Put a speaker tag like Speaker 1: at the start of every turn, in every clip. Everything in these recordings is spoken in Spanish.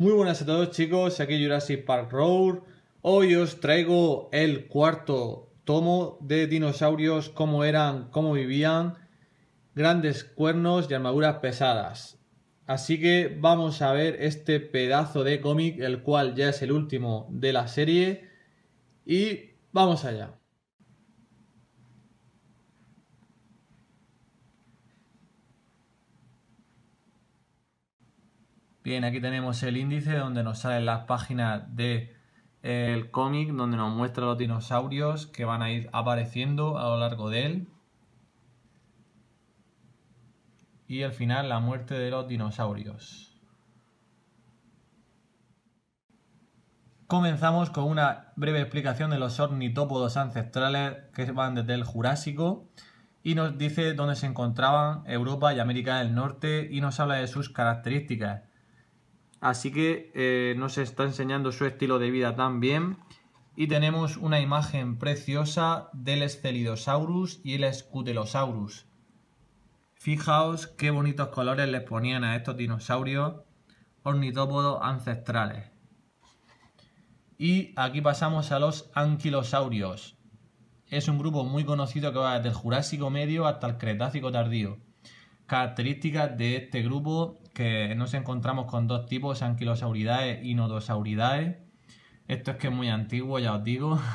Speaker 1: Muy buenas a todos chicos, aquí Jurassic Park Road. Hoy os traigo el cuarto tomo de dinosaurios, cómo eran, cómo vivían, grandes cuernos y armaduras pesadas. Así que vamos a ver este pedazo de cómic, el cual ya es el último de la serie. Y vamos allá. Bien, aquí tenemos el índice donde nos salen las páginas del eh, cómic, donde nos muestra los dinosaurios que van a ir apareciendo a lo largo de él. Y al final la muerte de los dinosaurios. Comenzamos con una breve explicación de los ornitópodos ancestrales que van desde el Jurásico y nos dice dónde se encontraban Europa y América del Norte y nos habla de sus características Así que eh, nos está enseñando su estilo de vida también. Y tenemos una imagen preciosa del escelidosaurus y el Scutelosaurus. Fijaos qué bonitos colores les ponían a estos dinosaurios ornitópodos ancestrales. Y aquí pasamos a los anquilosaurios. Es un grupo muy conocido que va desde el Jurásico Medio hasta el Cretácico Tardío características de este grupo que nos encontramos con dos tipos, anquilosauridae y nodosauridae. Esto es que es muy antiguo, ya os digo.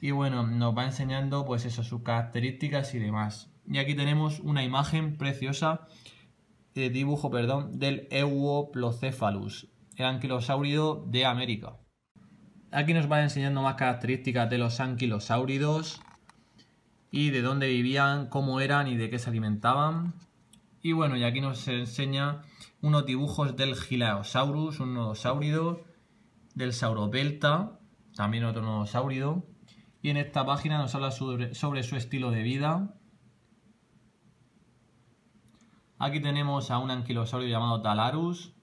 Speaker 1: Y bueno, nos va enseñando pues eso, sus características y demás. Y aquí tenemos una imagen preciosa, de eh, dibujo, perdón, del Euoplocephalus, el anquilosaurido de América. Aquí nos va enseñando más características de los anquilosauridos y de dónde vivían, cómo eran y de qué se alimentaban. Y bueno, y aquí nos enseña unos dibujos del Gilaosaurus, un nodosaurido, del Sauropelta, también otro nodosaurido. Y en esta página nos habla sobre, su estilo de vida. Aquí tenemos a un anquilosaurio llamado Talarus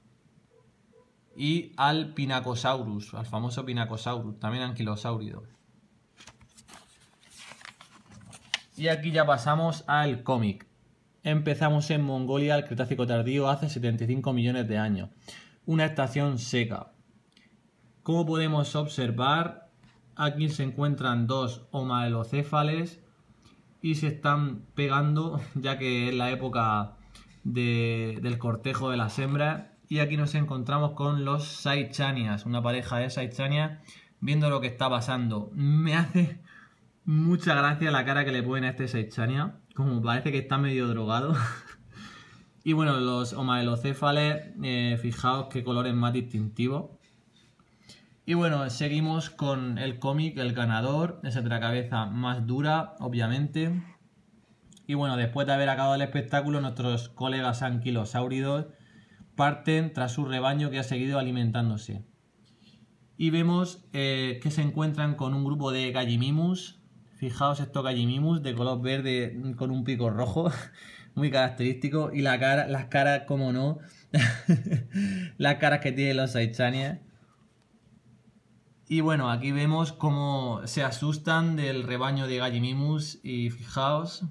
Speaker 1: y al Pinacosaurus, al famoso Pinacosaurus, también anquilosaurido. Y aquí ya pasamos al cómic. Empezamos en Mongolia el Cretácico tardío hace 75 millones de años, una estación seca. Como podemos observar, aquí se encuentran dos homalocéfales y se están pegando ya que es la época del cortejo de las hembras y aquí nos encontramos con los Saichanias, una pareja de Saichanias viendo lo que está pasando. Me hace mucha gracia la cara que le ponen a este Saichania como parece que está medio drogado. y bueno, los omaelocéfales, eh, fijaos qué colores más distintivos. Y bueno, seguimos con el cómic, el ganador, esa otra cabeza más dura, obviamente. Y bueno, después de haber acabado el espectáculo, nuestros colegas anquilosáuridos parten tras su rebaño que ha seguido alimentándose. Y vemos eh, que se encuentran con un grupo de gallimimus, Fijaos esto gallimimus de color verde con un pico rojo, muy característico. Y la cara, las caras, como no, las caras que tienen los Saichanias. Y bueno, aquí vemos cómo se asustan del rebaño de Gallimimus y fijaos,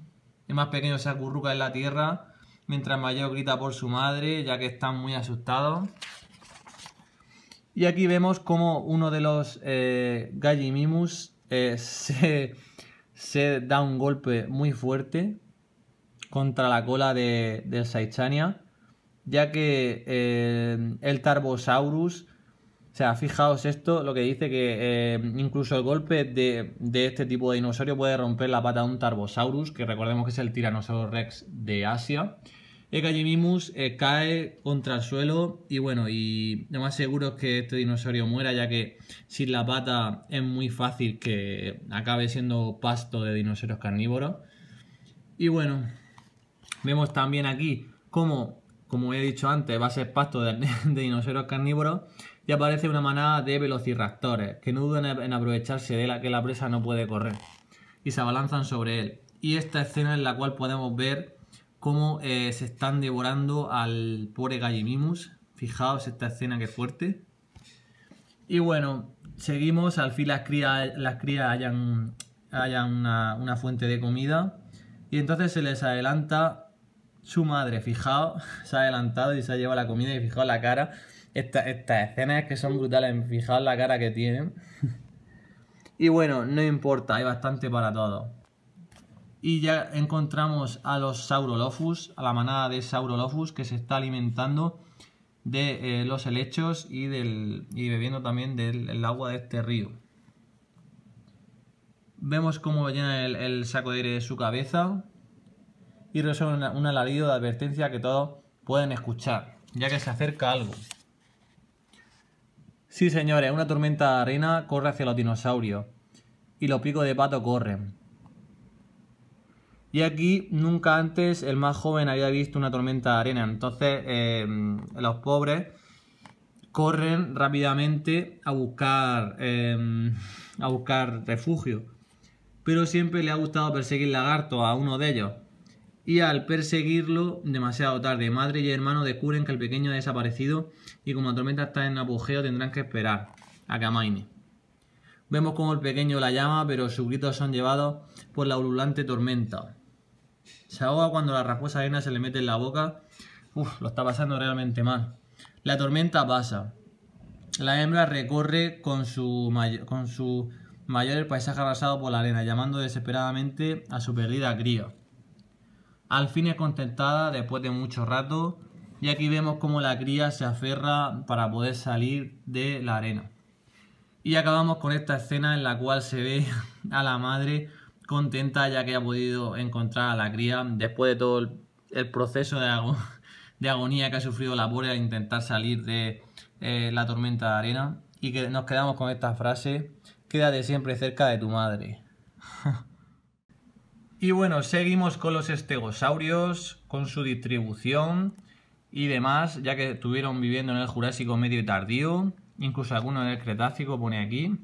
Speaker 1: el más pequeño se acurruca en la tierra, mientras mayor grita por su madre, ya que están muy asustados. Y aquí vemos cómo uno de los eh, Gallimimus eh, se se da un golpe muy fuerte contra la cola de, del Saichania, ya que eh, el Tarbosaurus, o sea, fijaos esto, lo que dice que eh, incluso el golpe de, de, este tipo de dinosaurio puede romper la pata de un Tarbosaurus, que recordemos que es el Tyrannosaurus Rex de Asia. El gallimimus eh, cae contra el suelo y bueno, y lo más seguro es que este dinosaurio muera ya que sin la pata es muy fácil que acabe siendo pasto de dinosaurios carnívoros. Y bueno, vemos también aquí cómo, como he dicho antes, va a ser pasto de, dinosaurios carnívoros y aparece una manada de velociraptores que no dudan en aprovecharse de la que la presa no puede correr y se abalanzan sobre él. Y esta escena en la cual podemos ver cómo eh, se están devorando al pobre Gallimimus. Fijaos esta escena que fuerte. Y bueno, seguimos, al fin las crías, las hayan, hayan una, fuente de comida. Y entonces se les adelanta su madre, fijaos, se ha adelantado y se ha llevado la comida y fijaos la cara. estas escenas que son brutales, fijaos la cara que tienen. y bueno, no importa, hay bastante para todos. Y ya encontramos a los Saurolophus, a la manada de Saurolophus que se está alimentando de eh, los helechos y, del, bebiendo también del agua de este río. Vemos cómo llena el, saco de aire de su cabeza y resuena un alarido de advertencia que todos pueden escuchar, ya que se acerca algo. Sí, señores, una tormenta de arena corre hacia los dinosaurios y los picos de pato corren. Y aquí nunca antes el más joven había visto una tormenta de arena. Entonces em, los pobres corren rápidamente a buscar, em, a buscar refugio. Pero siempre le ha gustado perseguir lagarto a uno de ellos. Y al perseguirlo, demasiado tarde, madre y hermano descubren que el pequeño ha desaparecido y como la tormenta está en apogeo tendrán que esperar a que amaine. Vemos como el pequeño la llama, pero sus gritos son llevados por la ululante tormenta. Se ahoga cuando la raposa arena se le mete en la boca. Uf, lo está pasando realmente mal. La tormenta pasa. La hembra recorre con su, con su mayor el paisaje arrasado por la arena, llamando desesperadamente a su perdida cría. Al fin es contentada después de mucho rato y aquí vemos cómo la cría se aferra para poder salir de la arena. Y acabamos con esta escena en la cual se ve a la madre contenta ya que ha podido encontrar a la cría después de todo el, proceso de, agonía que ha sufrido la pobre al intentar salir de eh, la tormenta de arena. Y que nos quedamos con esta frase, quédate siempre cerca de tu madre. y bueno, seguimos con los estegosaurios, con su distribución y demás, ya que estuvieron viviendo en el Jurásico medio y tardío, incluso algunos en el Cretácico, pone aquí.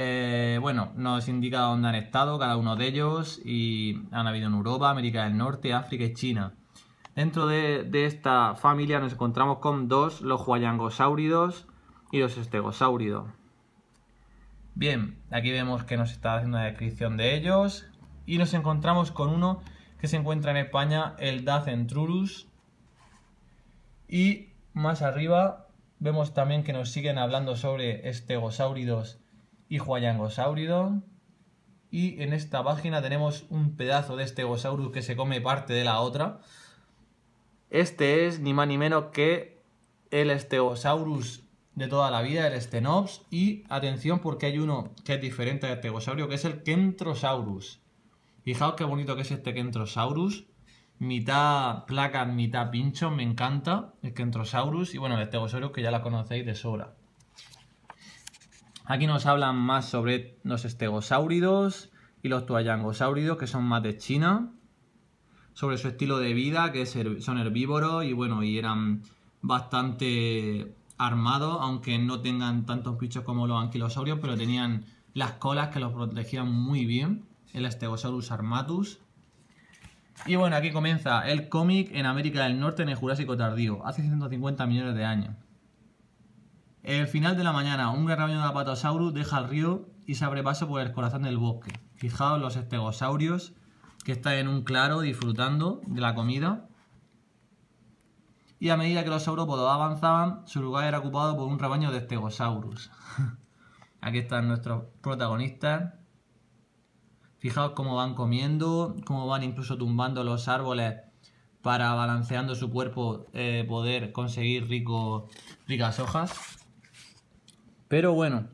Speaker 1: Eh, bueno, nos indica dónde han estado cada uno de ellos y han habido en Europa, América del Norte, África y China. Dentro de, esta familia nos encontramos con dos, los huayangosáuridos y los estegosáuridos. Bien, aquí vemos que nos está haciendo una descripción de ellos y nos encontramos con uno que se encuentra en España, el Dacentrurus. Y más arriba vemos también que nos siguen hablando sobre estegosáuridos y saurido Y en esta página tenemos un pedazo de Stegosaurus que se come parte de la otra. Este es ni más ni menos que el Stegosaurus de toda la vida, el Stenops. Y atención porque hay uno que es diferente al Stegosaurio, que es el Kentrosaurus. Fijaos qué bonito que es este Kentrosaurus. Mitad placa, mitad pincho, me encanta el Kentrosaurus. Y bueno, el Stegosaurus que ya la conocéis de sobra. Aquí nos hablan más sobre los estegosáuridos y los toallangosáuridos, que son más de China, sobre su estilo de vida, que son herbívoros y bueno, y eran bastante armados, aunque no tengan tantos bichos como los anquilosaurios, pero tenían las colas que los protegían muy bien, el estegosaurus armatus. Y bueno, aquí comienza el cómic en América del Norte en el Jurásico tardío, hace 150 millones de años. El final de la mañana, un gran rebaño de apatosaurus deja el río y se abre paso por el corazón del bosque. Fijaos los estegosaurios que están en un claro disfrutando de la comida. Y a medida que los saurópodos avanzaban, su lugar era ocupado por un rebaño de estegosaurus. Aquí están nuestros protagonistas. Fijaos cómo van comiendo, cómo van incluso tumbando los árboles para balanceando su cuerpo eh, poder conseguir ricas hojas. Pero bueno,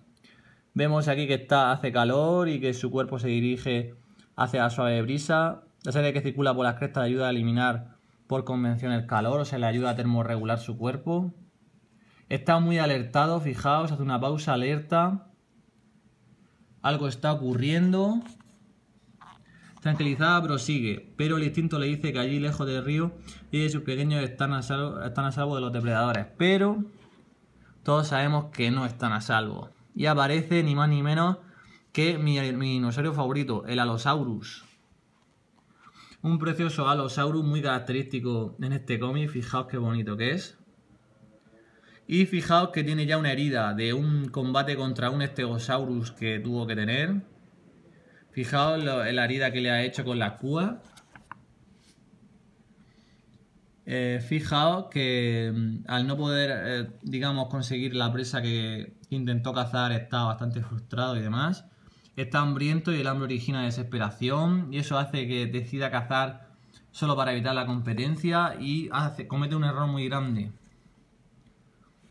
Speaker 1: vemos aquí que está, hace calor y que su cuerpo se dirige hacia la suave brisa. La serie que circula por las crestas ayuda a eliminar por convención el calor, o sea, le ayuda a termorregular su cuerpo. Está muy alertado, fijaos, hace una pausa alerta. Algo está ocurriendo. Tranquilizada prosigue, pero el instinto le dice que allí lejos del río y de sus pequeños están están a salvo de los depredadores. Pero todos sabemos que no están a salvo. Y aparece ni más ni menos que mi, dinosaurio favorito, el Alosaurus. Un precioso Alosaurus muy característico en este cómic, fijaos qué bonito que es. Y fijaos que tiene ya una herida de un combate contra un estegosaurus que tuvo que tener. Fijaos la herida que le ha hecho con la cúa fijaos que mm, al no poder, eh, digamos, conseguir la presa que intentó cazar, está bastante frustrado y demás. Está hambriento y el hambre origina desesperación y eso hace que decida cazar solo para evitar la competencia y hace, comete un error muy grande.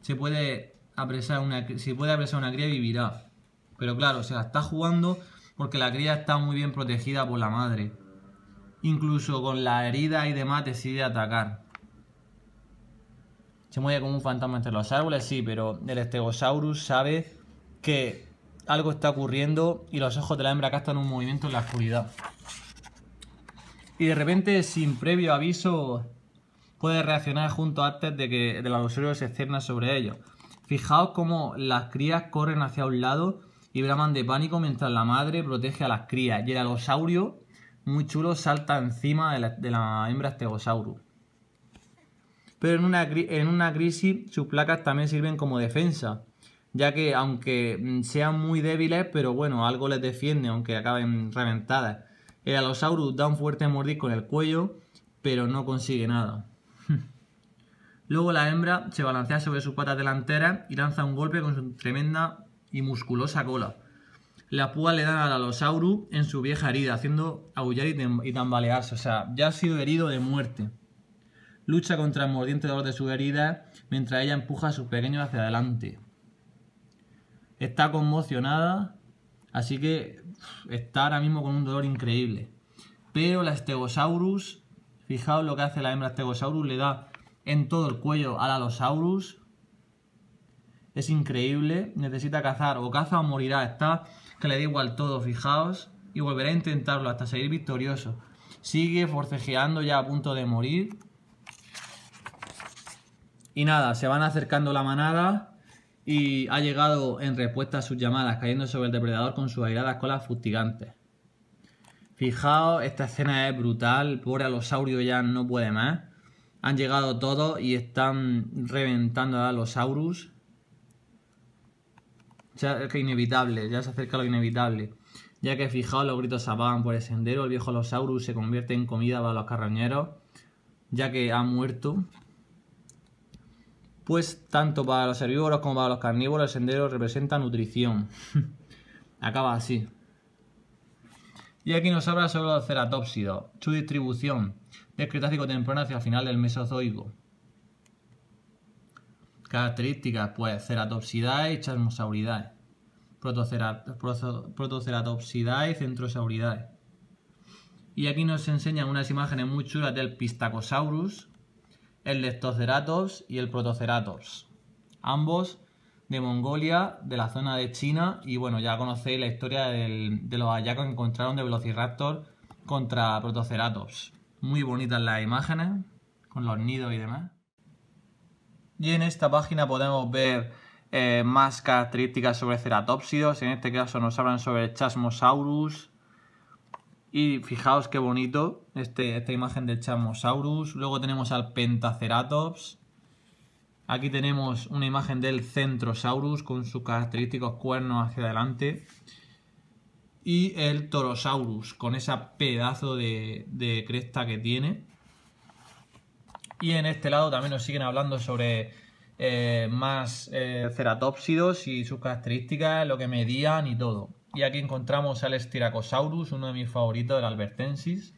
Speaker 1: Se puede apresar una, si puede apresar una cría vivirá. Pero claro, se la está jugando porque la cría está muy bien protegida por la madre. Incluso con la herida y demás decide atacar. Se mueve como un fantasma entre los árboles, sí, pero el estegosaurus sabe que algo está ocurriendo y los ojos de la hembra en un movimiento en la oscuridad. Y de repente, sin previo aviso, puede reaccionar junto a antes de que el Algosaurio se externa sobre ellos. Fijaos cómo las crías corren hacia un lado y braman de pánico mientras la madre protege a las crías. Y el alosaurio, muy chulo, salta encima de la, de la hembra estegosaurus pero en una, en una crisis sus placas también sirven como defensa, ya que aunque mm, sean muy débiles, pero bueno, algo les defiende, aunque acaben reventadas. El Alosaurus da un fuerte mordisco en el cuello, pero no consigue nada. Luego la hembra se balancea sobre sus patas delanteras y lanza un golpe con su tremenda y musculosa cola. La púa le da al Alosaurus en su vieja herida, haciendo aullar y tambalearse. O sea, ya ha sido herido de muerte. Lucha contra el mordiente dolor de su herida mientras ella empuja a sus pequeños hacia adelante. Está conmocionada, así que está ahora mismo con un dolor increíble. Pero la Stegosaurus, fijaos lo que hace la hembra Stegosaurus, le da en todo el cuello al Alosaurus. Es increíble, necesita cazar, o caza o morirá, está que le da igual todo, fijaos, y volverá a intentarlo hasta salir victorioso. Sigue forcejeando ya a punto de morir. Y nada, se van acercando la manada y ha llegado en respuesta a sus llamadas, cayendo sobre el depredador con sus airadas colas fustigantes. Fijaos, esta escena es brutal, pobre alosaurio ya no puede más. Han llegado todos y están reventando a Alosaurus. Ya es que inevitable, ya se acerca lo inevitable. Ya que fijaos, los gritos se apagan por el sendero, el viejo Alosaurus se convierte en comida para los carroñeros, ya que ha muerto pues tanto para los herbívoros como para los carnívoros el sendero representa nutrición. Acaba así. Y aquí nos habla sobre los ceratópsidos, su distribución, del Cretácico temprano hacia el final del Mesozoico. Características, pues, ceratopsidae y chasmosauridae, protoceratopsidae y centrosauridae. Y aquí nos enseñan unas imágenes muy chulas del Pistacosaurus, el Leptoceratops y el Protoceratops, ambos de Mongolia, de la zona de China, y bueno, ya conocéis la historia de los hallazgos que encontraron de Velociraptor contra Protoceratops. Muy bonitas las imágenes, con los nidos y demás. Y en esta página podemos ver eh, más características sobre ceratopsidos, en este caso nos hablan sobre Chasmosaurus, y fijaos qué bonito este, esta imagen del Chamosaurus. Luego tenemos al Pentaceratops. Aquí tenemos una imagen del Centrosaurus con sus característicos cuernos hacia adelante. Y el Torosaurus con ese pedazo de, cresta que tiene. Y en este lado también nos siguen hablando sobre eh, más eh, ceratopsidos ceratópsidos y sus características, lo que medían y todo. Y aquí encontramos al Styracosaurus, uno de mis favoritos del Albertensis.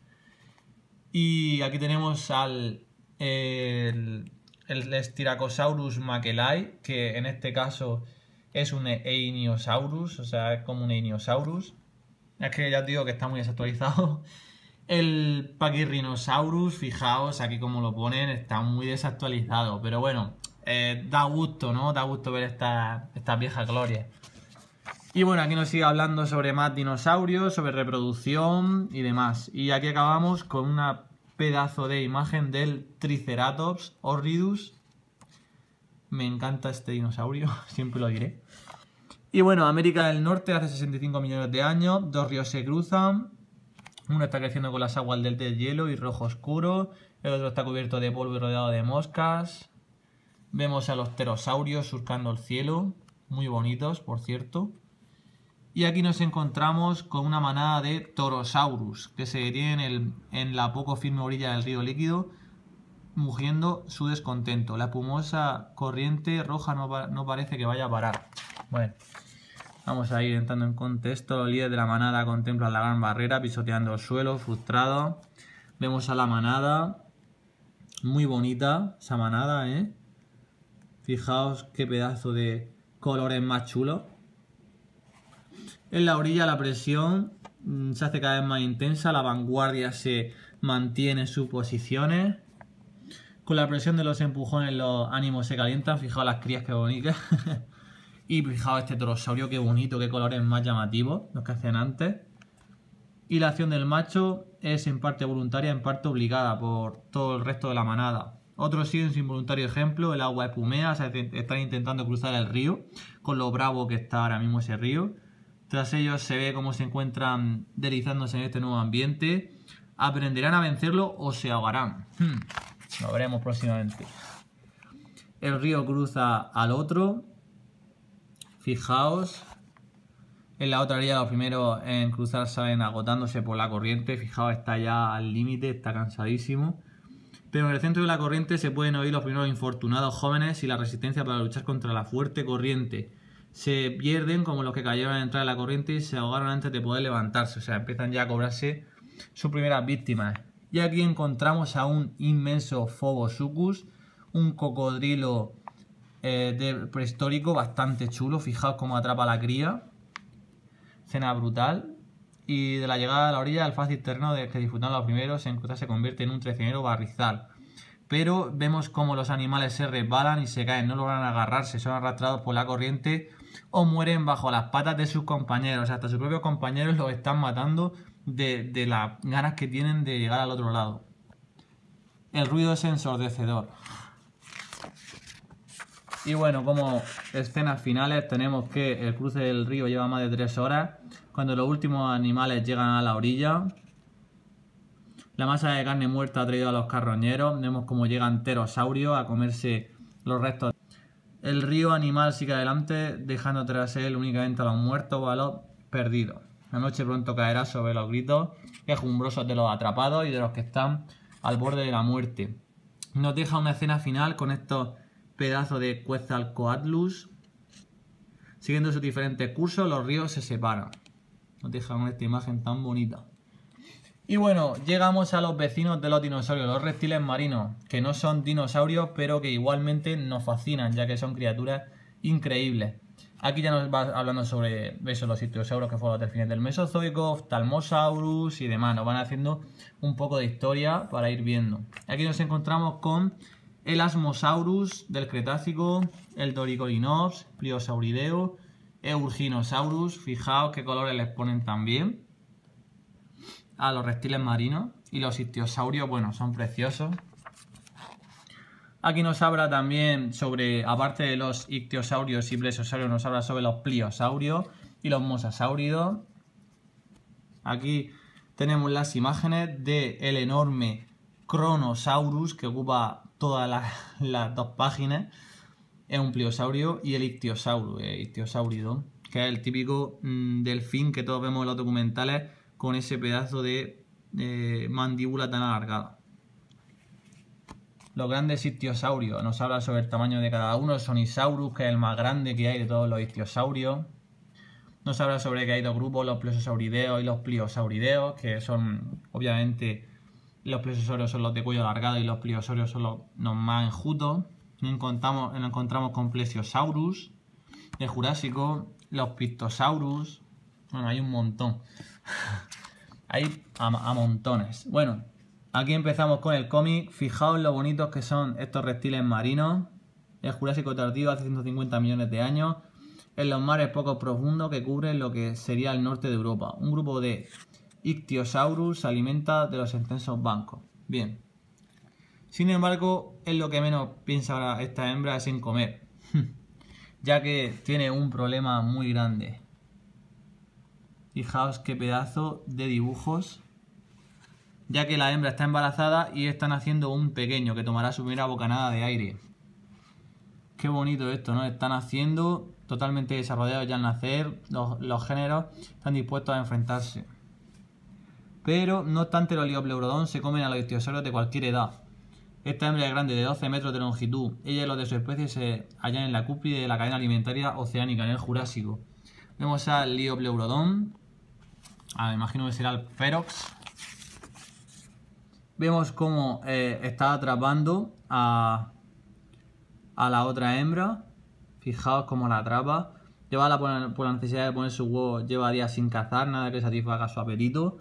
Speaker 1: Y aquí tenemos al el, el Styracosaurus que en este caso es un Einiosaurus, o sea, es como un Einiosaurus. Es que ya os digo que está muy desactualizado. El Pachyrhinosaurus, fijaos aquí como lo ponen, está muy desactualizado. Pero bueno, eh, da gusto, ¿no? Da gusto ver estas esta viejas glorias. Y bueno, aquí nos sigue hablando sobre más dinosaurios, sobre reproducción y demás. Y aquí acabamos con un pedazo de imagen del Triceratops horridus. Me encanta este dinosaurio, siempre lo diré. Y bueno, América del Norte hace 65 millones de años, dos ríos se cruzan, uno está creciendo con las aguas del del hielo y rojo oscuro, el otro está cubierto de polvo y rodeado de moscas. Vemos a los pterosaurios surcando el cielo, muy bonitos, por cierto. Y aquí nos encontramos con una manada de Torosaurus, que se detienen en, la poco firme orilla del río líquido, mugiendo su descontento. La pumosa corriente roja no, parece que vaya a parar. Bueno, vamos a ir entrando en contexto. El líder de la manada contempla la gran barrera, pisoteando el suelo, frustrado Vemos a la manada. Muy bonita esa manada, ¿eh? Fijaos qué pedazo de colores más chulo en la orilla la presión mm, se hace cada vez más intensa, la vanguardia se mantiene en sus posiciones. Con la presión de los empujones los ánimos se calientan, fijaos las crías que bonitas. y fijaos este trosaurio, qué bonito, qué colores más llamativos, los que hacían antes. Y la acción del macho es en parte voluntaria, en parte obligada por todo el resto de la manada. Otro siguen un involuntario ejemplo, el agua espumea, están intentando cruzar el río, con lo bravo que está ahora mismo ese río tras ellos se ve cómo se encuentran deslizándose en este nuevo ambiente. ¿Aprenderán a vencerlo o se ahogarán? Hmm. Lo veremos próximamente. El río cruza al otro. Fijaos. En la otra orilla los primeros en cruzar salen agotándose por la corriente. Fijaos, está ya al límite, está cansadísimo. Pero en el centro de la corriente se pueden oír los primeros infortunados jóvenes y la resistencia para luchar contra la fuerte corriente se pierden como los que cayeron al entrar en la corriente y se ahogaron antes de poder levantarse. O sea, empiezan ya a cobrarse sus primeras víctimas. Y aquí encontramos a un inmenso Fobosucus, un cocodrilo eh, de prehistórico bastante chulo. Fijaos cómo atrapa la cría. Cena brutal. Y de la llegada a la orilla, el fácil terreno de que disfrutan los primeros en se convierte en un trecinero barrizal. Pero vemos cómo los animales se resbalan y se caen, no logran agarrarse, son arrastrados por la corriente o mueren bajo las patas de sus compañeros. Hasta sus propios compañeros los están matando de, las ganas que tienen de llegar al otro lado. El ruido es ensordecedor. Y bueno, como escenas finales tenemos que el cruce del río lleva más de tres horas, cuando los últimos animales llegan a la orilla, la masa de carne muerta ha traído a los carroñeros, vemos cómo llegan pterosaurios a comerse los restos el río animal sigue adelante, dejando tras él únicamente a los muertos o a los perdidos. La noche pronto caerá sobre los gritos quejumbrosos de los atrapados y de los que están al borde de la muerte. Nos deja una escena final con estos pedazos de Quetzalcoatlus. Siguiendo sus diferentes cursos, los ríos se separan. Nos deja esta imagen tan bonita. Y bueno, llegamos a los vecinos de los dinosaurios, los reptiles marinos, que no son dinosaurios, pero que igualmente nos fascinan, ya que son criaturas increíbles. Aquí ya nos va hablando sobre esos, los ichthyosaurus que fueron los delfines del Mesozoico, Talmosaurus y demás. Nos van haciendo un poco de historia para ir viendo. Aquí nos encontramos con el Asmosaurus del Cretácico, el Doricorinops, pliosaurideo Eurginosaurus. Fijaos qué colores les ponen también a los reptiles marinos. Y los ictiosaurios, bueno, son preciosos. Aquí nos habla también sobre, aparte de los ictiosaurios y plesiosaurios, nos habla sobre los pliosaurios y los mosasauridos Aquí tenemos las imágenes del el enorme Cronosaurus, que ocupa todas las, dos páginas. Es un pliosaurio y el eh, ictiosaurio. que es el típico mm, delfín que todos vemos en los documentales con ese pedazo de eh, mandíbula tan alargada. Los grandes ictiosaurios, nos habla sobre el tamaño de cada uno, son Isaurus, que es el más grande que hay de todos los ictiosaurios. Nos habla sobre que hay dos grupos, los plesosaurideos y los pliosaurideos, que son obviamente los plesiosaurios son los de cuello alargado y los pliosaurios son los, más enjutos. Nos encontramos, encontramos con plesiosaurus del Jurásico, los pictosaurus, bueno, hay un montón. hay a, montones. Bueno, aquí empezamos con el cómic. Fijaos lo bonitos que son estos reptiles marinos. El Jurásico tardío hace 150 millones de años. En los mares poco profundos que cubren lo que sería el norte de Europa. Un grupo de Ichthyosaurus se alimenta de los extensos bancos. Bien. Sin embargo, es lo que menos piensa ahora esta hembra sin comer. ya que tiene un problema muy grande. Fijaos qué pedazo de dibujos. Ya que la hembra está embarazada y están haciendo un pequeño que tomará su primera bocanada de aire. Qué bonito esto, ¿no? Están haciendo totalmente desarrollados ya al nacer. Los, géneros están dispuestos a enfrentarse. Pero no obstante, los liopleurodon se comen a los de cualquier edad. Esta hembra es grande, de 12 metros de longitud. Ella y los de su especie se hallan en la cúspide de la cadena alimentaria oceánica, en el Jurásico. Vemos al Liopleurodon, Ah, imagino que será el Ferox. Vemos cómo eh, está atrapando a, la otra hembra. Fijaos cómo la atrapa. lleva por, por la necesidad de poner su huevo, lleva días sin cazar, nada que satisfaga su apetito.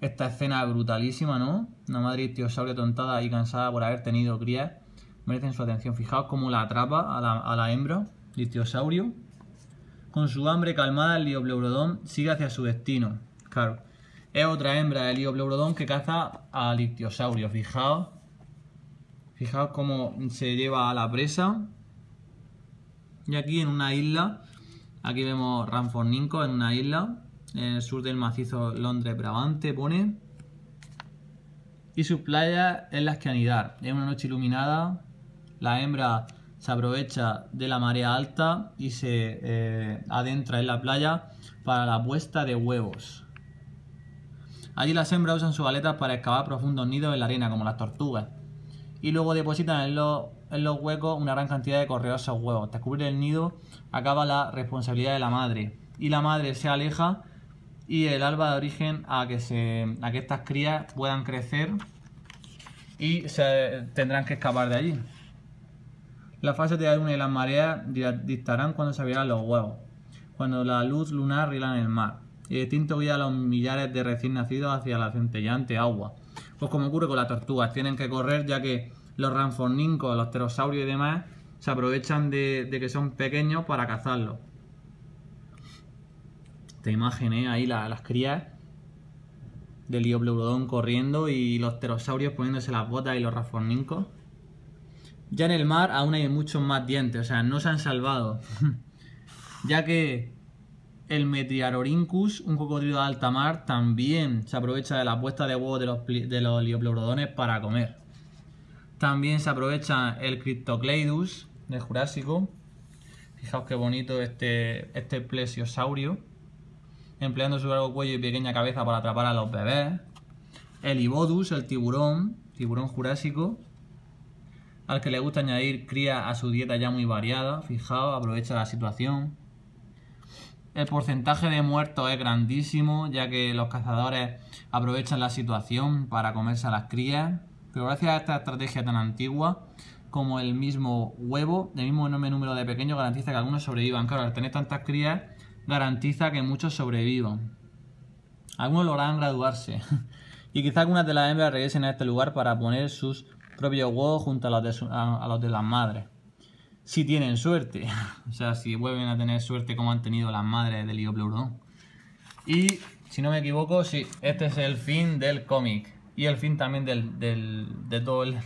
Speaker 1: Esta escena es brutalísima, ¿no? Una madre ictiosauria tontada y cansada por haber tenido crías merecen su atención. Fijaos cómo la atrapa a la, hembra, saurio Con su hambre calmada, el liopleurodón sigue hacia su destino. Es otra hembra del Liopleurodon que caza a Litiosaurio. Fijaos. Fijaos cómo se lleva a la presa. Y aquí en una isla. Aquí vemos Ranforninco en una isla. En el sur del macizo Londres-Brabante pone. Y sus playas en las que anidar. en una noche iluminada. La hembra se aprovecha de la marea alta y se eh, adentra en la playa para la puesta de huevos. Allí las hembras usan sus aletas para excavar profundos nidos en la arena, como las tortugas. Y luego depositan en los, en los huecos una gran cantidad de correosos huevos. cubrir el nido acaba la responsabilidad de la madre. Y la madre se aleja y el alba da origen a que, se, que estas crías puedan crecer y se tendrán que escapar de allí. La fase de la luna y las mareas dictarán cuando se abrirán los huevos, cuando la luz lunar rila en el mar y tinto guía a los millares de recién nacidos hacia la centellante agua. Pues como ocurre con las tortugas, tienen que correr ya que los ranfornincos, los pterosaurios y demás se aprovechan de, que son pequeños para cazarlos. Te imaginé ahí las crías del liopleurodón corriendo y los pterosaurios poniéndose las botas y los ranfornincos. Ya en el mar aún hay muchos más dientes, o sea, no se han salvado. ya que el Metriarorhynchus, un cocodrilo de alta mar, también se aprovecha de la puesta de huevos de los, de para comer. También se aprovecha el Cryptocleidus del Jurásico. Fijaos qué bonito este, este plesiosaurio, empleando su largo cuello y pequeña cabeza para atrapar a los bebés. El Ibodus, el tiburón, tiburón jurásico, al que le gusta añadir cría a su dieta ya muy variada. Fijaos, aprovecha la situación. El porcentaje de muertos es grandísimo, ya que los cazadores aprovechan la situación para comerse a las crías. Pero gracias a esta estrategia tan antigua, como el mismo huevo, el mismo enorme número de pequeños, garantiza que algunos sobrevivan. Claro, al tener tantas crías, garantiza que muchos sobrevivan. Algunos lograrán graduarse. y quizás algunas de las hembras regresen a este lugar para poner sus propios huevos junto a los de, a los de las madres si tienen suerte. O sea, si vuelven a tener suerte como han tenido las madres del Iopleurodon. Y, si no me equivoco, sí, este es el fin del cómic. Y el fin también del, de todo el,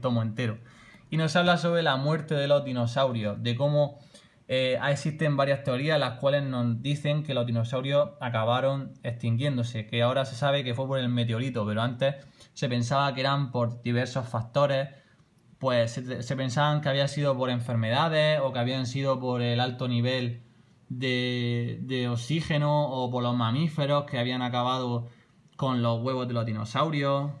Speaker 1: tomo entero. Y nos habla sobre la muerte de los dinosaurios, de cómo eh, existen varias teorías las cuales nos dicen que los dinosaurios acabaron extinguiéndose, que ahora se sabe que fue por el meteorito, pero antes se pensaba que eran por diversos factores pues se, pensaban que había sido por enfermedades o que habían sido por el alto nivel de, oxígeno o por los mamíferos que habían acabado con los huevos de los dinosaurios.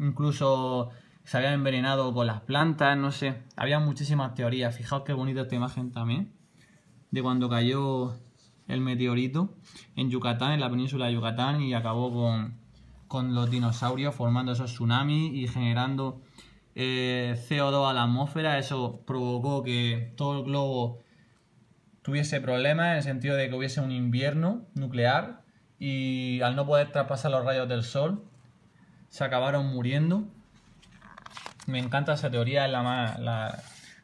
Speaker 1: Incluso se habían envenenado con las plantas, no sé. Había muchísimas teorías. Fijaos qué bonita esta imagen también. De cuando cayó el meteorito en Yucatán, en la península de Yucatán, y acabó con, con los dinosaurios formando esos tsunamis y generando eh, CO2 a la atmósfera. Eso provocó que todo el globo tuviese problemas en el sentido de que hubiese un invierno nuclear y al no poder traspasar los rayos del sol se acabaron muriendo. Me encanta esa teoría, es la,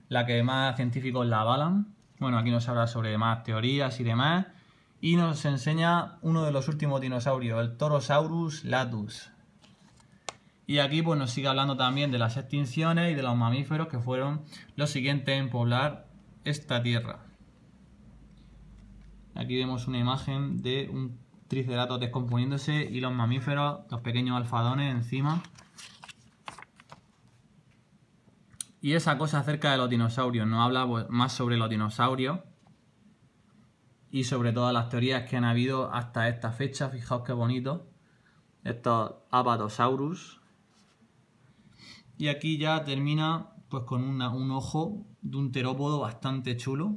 Speaker 1: la que más científicos la avalan. Bueno, aquí nos habla sobre más teorías y demás. Y nos enseña uno de los últimos dinosaurios, el Torosaurus latus. Y aquí pues, nos sigue hablando también de las extinciones y de los mamíferos que fueron los siguientes en poblar esta tierra. Aquí vemos una imagen de un triceratops descomponiéndose y los mamíferos, los pequeños alfadones encima. Y esa cosa acerca de los dinosaurios, nos habla pues, más sobre los dinosaurios y sobre todas las teorías que han habido hasta esta fecha. Fijaos qué bonito. Estos apatosaurus, y aquí ya termina pues con un ojo de un terópodo bastante chulo.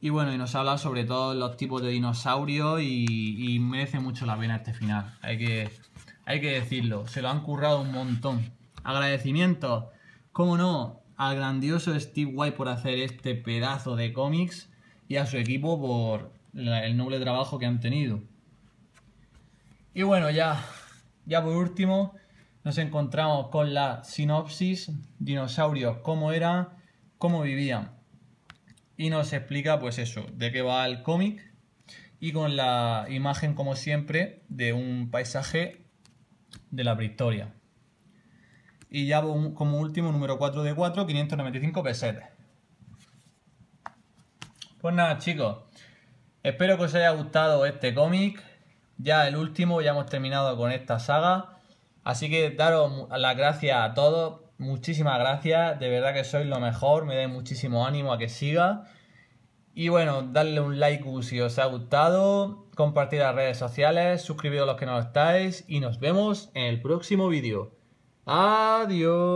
Speaker 1: Y bueno, y nos habla sobre todos los tipos de dinosaurios y, merece mucho la pena este final. Hay que, hay que decirlo, se lo han currado un montón. agradecimiento cómo no, al grandioso Steve White por hacer este pedazo de cómics y a su equipo por el noble trabajo que han tenido. Y bueno, ya, ya por último, nos encontramos con la sinopsis, dinosaurios, cómo eran, cómo vivían. Y nos explica pues eso, de qué va el cómic y con la imagen como siempre de un paisaje de la prehistoria. Y ya como último, número 4 de 4, 595 pesetes. Pues nada chicos, espero que os haya gustado este cómic. Ya el último, ya hemos terminado con esta saga. Así que daros las gracias a todos, muchísimas gracias, de verdad que sois lo mejor, me dais muchísimo ánimo a que siga. Y bueno, darle un like si os ha gustado, compartir las redes sociales, suscribiros los que no lo estáis y nos vemos en el próximo vídeo. Adiós.